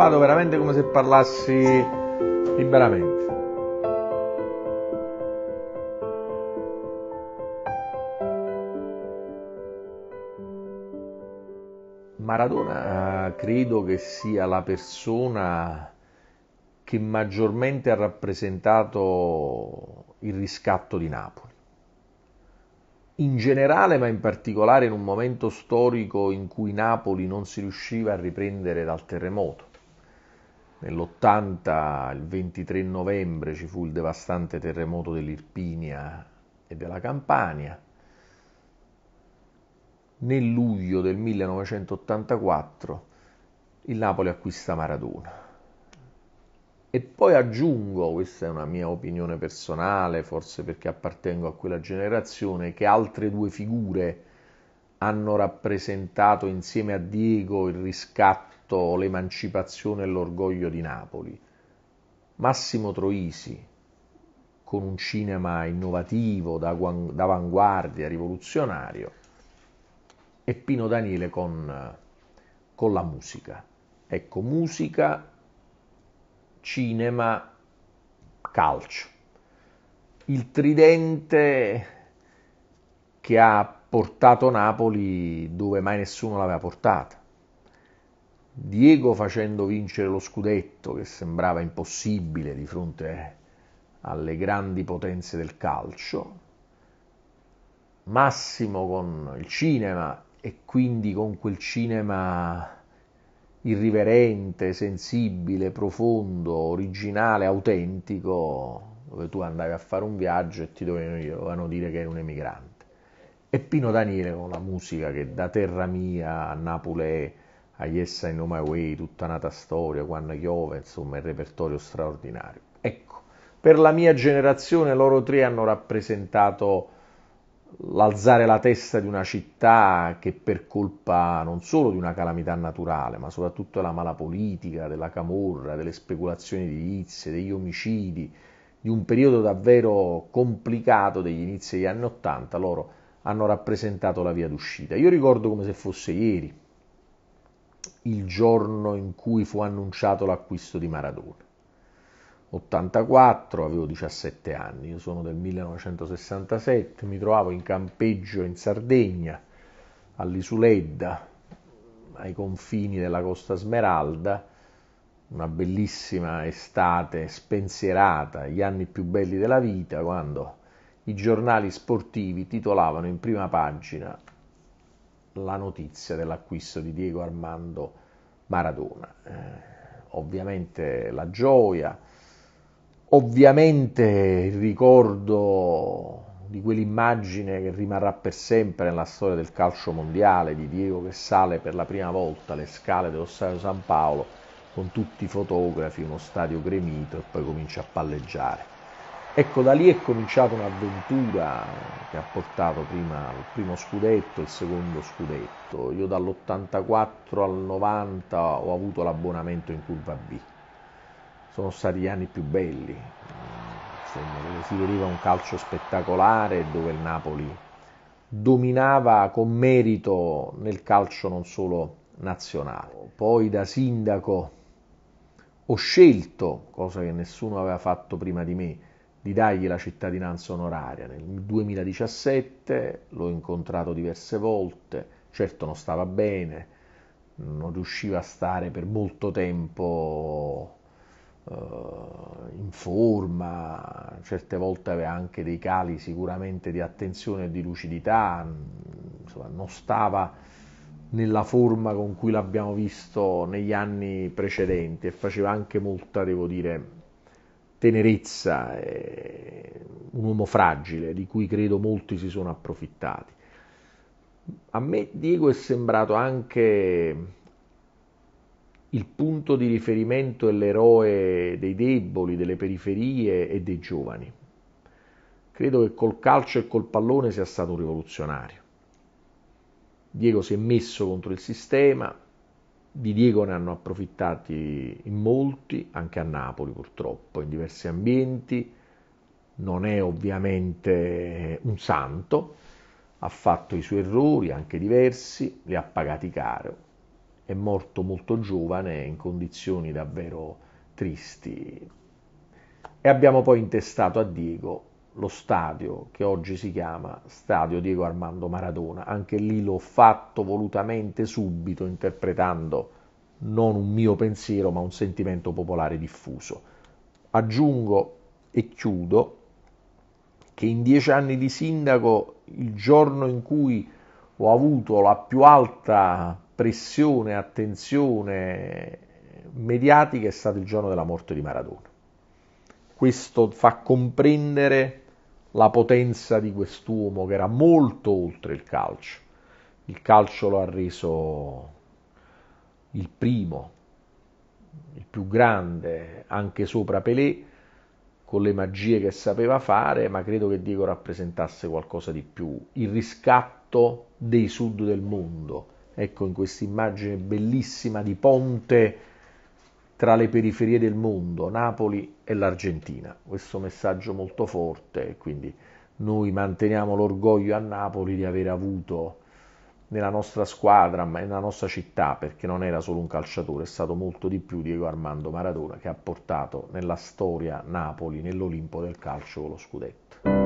vado veramente come se parlassi liberamente. Maradona eh, credo che sia la persona che maggiormente ha rappresentato il riscatto di Napoli. In generale, ma in particolare in un momento storico in cui Napoli non si riusciva a riprendere dal terremoto. Nell'80, il 23 novembre, ci fu il devastante terremoto dell'Irpinia e della Campania. Nel luglio del 1984 il Napoli acquista Maradona. E poi aggiungo, questa è una mia opinione personale, forse perché appartengo a quella generazione, che altre due figure hanno rappresentato insieme a Diego il riscatto fatto l'emancipazione e l'orgoglio di Napoli. Massimo Troisi, con un cinema innovativo, d'avanguardia, rivoluzionario, e Pino Daniele con, con la musica. Ecco, musica, cinema, calcio. Il tridente che ha portato Napoli dove mai nessuno l'aveva portata. Diego facendo vincere lo scudetto che sembrava impossibile di fronte alle grandi potenze del calcio, Massimo con il cinema e quindi con quel cinema irriverente, sensibile, profondo, originale, autentico, dove tu andavi a fare un viaggio e ti dovevano dire che eri un emigrante. E Pino Daniele con la musica che da terra mia a Napoli a Yes I Know My Way, tutta nata storia, quando piove, insomma, il repertorio straordinario. Ecco, per la mia generazione loro tre hanno rappresentato l'alzare la testa di una città che per colpa non solo di una calamità naturale, ma soprattutto della mala politica, della camorra, delle speculazioni edilizie, degli omicidi, di un periodo davvero complicato degli inizi degli anni Ottanta, loro hanno rappresentato la via d'uscita. Io ricordo come se fosse ieri, il giorno in cui fu annunciato l'acquisto di Maradona. 84, avevo 17 anni, io sono del 1967, mi trovavo in campeggio in Sardegna, all'Isuledda, ai confini della Costa Smeralda, una bellissima estate spensierata, gli anni più belli della vita, quando i giornali sportivi titolavano in prima pagina la notizia dell'acquisto di Diego Armando Maradona. Eh, ovviamente la gioia, ovviamente il ricordo di quell'immagine che rimarrà per sempre nella storia del calcio mondiale, di Diego che sale per la prima volta le scale dello Stadio San Paolo con tutti i fotografi, uno stadio gremito e poi comincia a palleggiare. Ecco, da lì è cominciata un'avventura che ha portato prima il primo scudetto, il secondo scudetto. Io dall'84 al 90 ho avuto l'abbonamento in curva B. Sono stati gli anni più belli, insomma, si vedeva un calcio spettacolare dove il Napoli dominava con merito nel calcio non solo nazionale. Poi da sindaco ho scelto, cosa che nessuno aveva fatto prima di me, di dargli la cittadinanza onoraria. Nel 2017 l'ho incontrato diverse volte, certo non stava bene, non riusciva a stare per molto tempo eh, in forma, certe volte aveva anche dei cali sicuramente di attenzione e di lucidità, insomma, non stava nella forma con cui l'abbiamo visto negli anni precedenti e faceva anche molta, devo dire, tenerezza, eh, un uomo fragile di cui credo molti si sono approfittati. A me Diego è sembrato anche il punto di riferimento e l'eroe dei deboli, delle periferie e dei giovani. Credo che col calcio e col pallone sia stato un rivoluzionario. Diego si è messo contro il sistema, di Diego ne hanno approfittati in molti, anche a Napoli purtroppo, in diversi ambienti. Non è ovviamente un santo, ha fatto i suoi errori, anche diversi, li ha pagati caro. È morto molto giovane, in condizioni davvero tristi. E abbiamo poi intestato a Diego lo stadio che oggi si chiama Stadio Diego Armando Maradona. Anche lì l'ho fatto volutamente subito, interpretando non un mio pensiero, ma un sentimento popolare diffuso. Aggiungo e chiudo che in dieci anni di sindaco, il giorno in cui ho avuto la più alta pressione, attenzione mediatica, è stato il giorno della morte di Maradona. Questo fa comprendere la potenza di quest'uomo che era molto oltre il calcio. Il calcio lo ha reso il primo, il più grande, anche sopra Pelé, con le magie che sapeva fare, ma credo che Diego rappresentasse qualcosa di più. Il riscatto dei sud del mondo. Ecco in questa immagine bellissima di ponte tra le periferie del mondo, Napoli e l'Argentina. Questo messaggio molto forte, quindi noi manteniamo l'orgoglio a Napoli di aver avuto nella nostra squadra, ma nella nostra città, perché non era solo un calciatore, è stato molto di più Diego Armando Maradona che ha portato nella storia Napoli nell'Olimpo del calcio con lo scudetto.